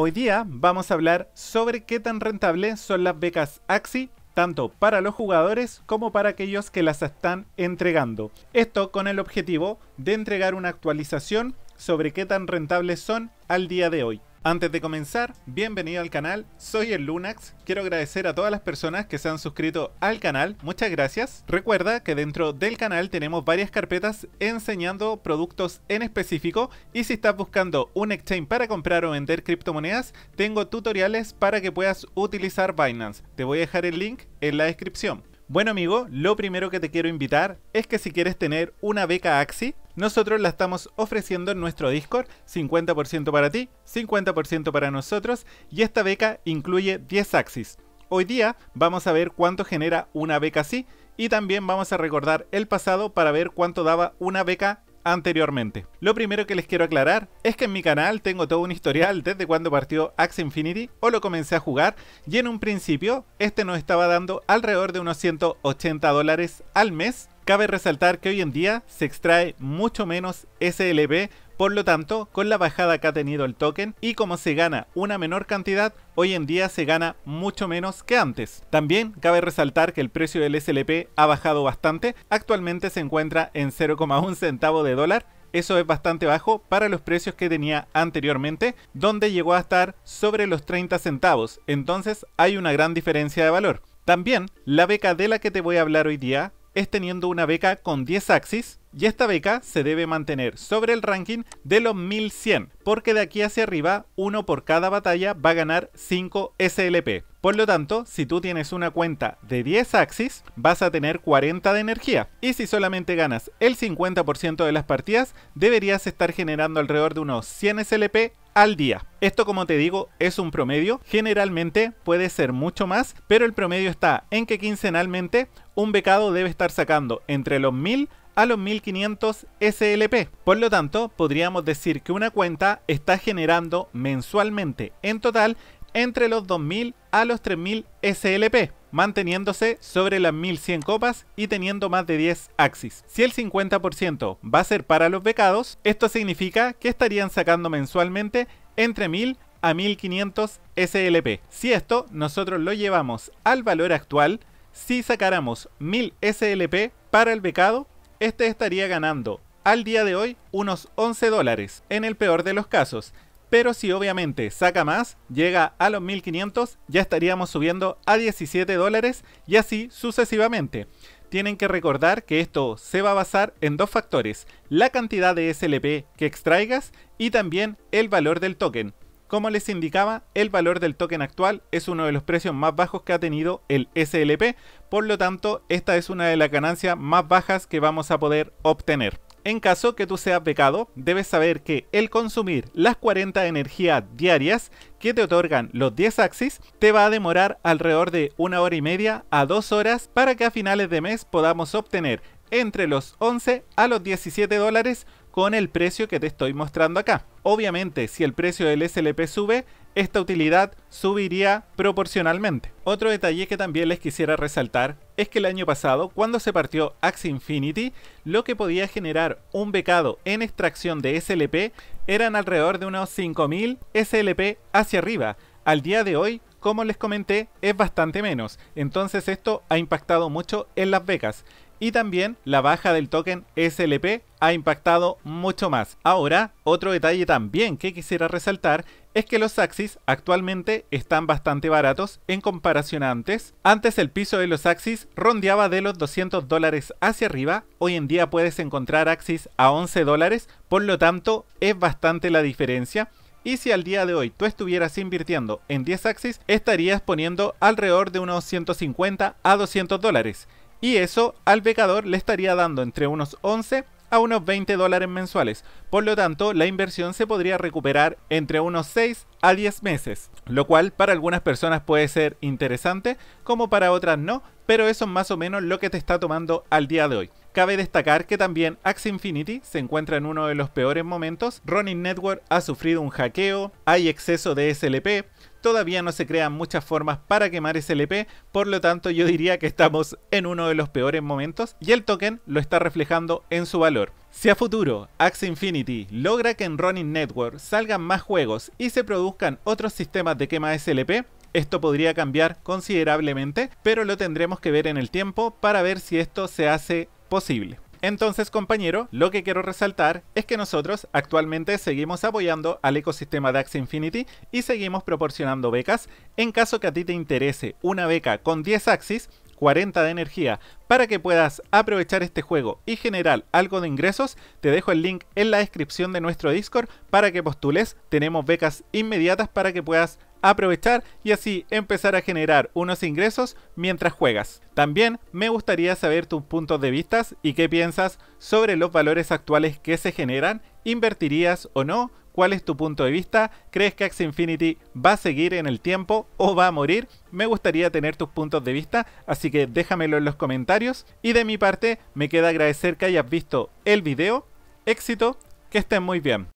Hoy día vamos a hablar sobre qué tan rentables son las becas AXI tanto para los jugadores como para aquellos que las están entregando. Esto con el objetivo de entregar una actualización sobre qué tan rentables son al día de hoy. Antes de comenzar, bienvenido al canal, soy el Lunax, quiero agradecer a todas las personas que se han suscrito al canal, muchas gracias. Recuerda que dentro del canal tenemos varias carpetas enseñando productos en específico y si estás buscando un exchange para comprar o vender criptomonedas, tengo tutoriales para que puedas utilizar Binance. Te voy a dejar el link en la descripción. Bueno amigo, lo primero que te quiero invitar es que si quieres tener una beca AXI, nosotros la estamos ofreciendo en nuestro Discord, 50% para ti, 50% para nosotros, y esta beca incluye 10 Axis. Hoy día vamos a ver cuánto genera una beca así, y también vamos a recordar el pasado para ver cuánto daba una beca anteriormente. Lo primero que les quiero aclarar es que en mi canal tengo todo un historial desde cuando partió Axe Infinity o lo comencé a jugar y en un principio este nos estaba dando alrededor de unos 180 dólares al mes Cabe resaltar que hoy en día se extrae mucho menos SLP, por lo tanto, con la bajada que ha tenido el token y como se gana una menor cantidad, hoy en día se gana mucho menos que antes. También cabe resaltar que el precio del SLP ha bajado bastante, actualmente se encuentra en 0,1 centavo de dólar eso es bastante bajo para los precios que tenía anteriormente, donde llegó a estar sobre los 30 centavos, entonces hay una gran diferencia de valor. También la beca de la que te voy a hablar hoy día es teniendo una beca con 10 axis y esta beca se debe mantener sobre el ranking de los 1100 porque de aquí hacia arriba uno por cada batalla va a ganar 5 SLP. Por lo tanto, si tú tienes una cuenta de 10 Axis, vas a tener 40 de energía. Y si solamente ganas el 50% de las partidas, deberías estar generando alrededor de unos 100 SLP al día. Esto como te digo es un promedio, generalmente puede ser mucho más, pero el promedio está en que quincenalmente un becado debe estar sacando entre los 1000 a los 1500 SLP. Por lo tanto, podríamos decir que una cuenta está generando mensualmente en total entre los 2000 a los 3000 SLP, manteniéndose sobre las 1100 copas y teniendo más de 10 axis. Si el 50% va a ser para los becados, esto significa que estarían sacando mensualmente entre 1000 a 1500 SLP. Si esto nosotros lo llevamos al valor actual, si sacáramos 1000 SLP para el becado, este estaría ganando al día de hoy unos 11 dólares, en el peor de los casos. Pero si obviamente saca más, llega a los 1500, ya estaríamos subiendo a 17 dólares y así sucesivamente. Tienen que recordar que esto se va a basar en dos factores, la cantidad de SLP que extraigas y también el valor del token. Como les indicaba, el valor del token actual es uno de los precios más bajos que ha tenido el SLP, por lo tanto esta es una de las ganancias más bajas que vamos a poder obtener. En caso que tú seas pecado, debes saber que el consumir las 40 energías diarias que te otorgan los 10 axis te va a demorar alrededor de una hora y media a dos horas para que a finales de mes podamos obtener entre los 11 a los 17 dólares con el precio que te estoy mostrando acá. Obviamente, si el precio del SLP sube, esta utilidad subiría proporcionalmente. Otro detalle que también les quisiera resaltar es que el año pasado, cuando se partió Axie Infinity, lo que podía generar un becado en extracción de SLP eran alrededor de unos 5.000 SLP hacia arriba. Al día de hoy, como les comenté, es bastante menos. Entonces esto ha impactado mucho en las becas y también la baja del token SLP ha impactado mucho más. Ahora, otro detalle también que quisiera resaltar es que los Axis actualmente están bastante baratos en comparación a antes. Antes el piso de los Axis rondeaba de los 200 dólares hacia arriba, hoy en día puedes encontrar Axis a 11 dólares, por lo tanto es bastante la diferencia. Y si al día de hoy tú estuvieras invirtiendo en 10 Axis, estarías poniendo alrededor de unos 150 a 200 dólares. Y eso al becador le estaría dando entre unos 11 a unos 20 dólares mensuales. Por lo tanto, la inversión se podría recuperar entre unos 6 a 10 meses, lo cual para algunas personas puede ser interesante, como para otras no, pero eso es más o menos lo que te está tomando al día de hoy. Cabe destacar que también Axe Infinity se encuentra en uno de los peores momentos, Running Network ha sufrido un hackeo, hay exceso de SLP, todavía no se crean muchas formas para quemar SLP, por lo tanto yo diría que estamos en uno de los peores momentos y el token lo está reflejando en su valor. Si a futuro Axe Infinity logra que en Running Network salgan más juegos y se produzcan otros sistemas de quema SLP, esto podría cambiar considerablemente, pero lo tendremos que ver en el tiempo para ver si esto se hace posible. Entonces, compañero, lo que quiero resaltar es que nosotros actualmente seguimos apoyando al ecosistema de Axis Infinity y seguimos proporcionando becas. En caso que a ti te interese una beca con 10 axis, 40 de energía, para que puedas aprovechar este juego y generar algo de ingresos, te dejo el link en la descripción de nuestro Discord para que postules. Tenemos becas inmediatas para que puedas aprovechar y así empezar a generar unos ingresos mientras juegas. También me gustaría saber tus puntos de vista y qué piensas sobre los valores actuales que se generan, invertirías o no, cuál es tu punto de vista, crees que Axie Infinity va a seguir en el tiempo o va a morir, me gustaría tener tus puntos de vista, así que déjamelo en los comentarios y de mi parte me queda agradecer que hayas visto el video, éxito, que estén muy bien.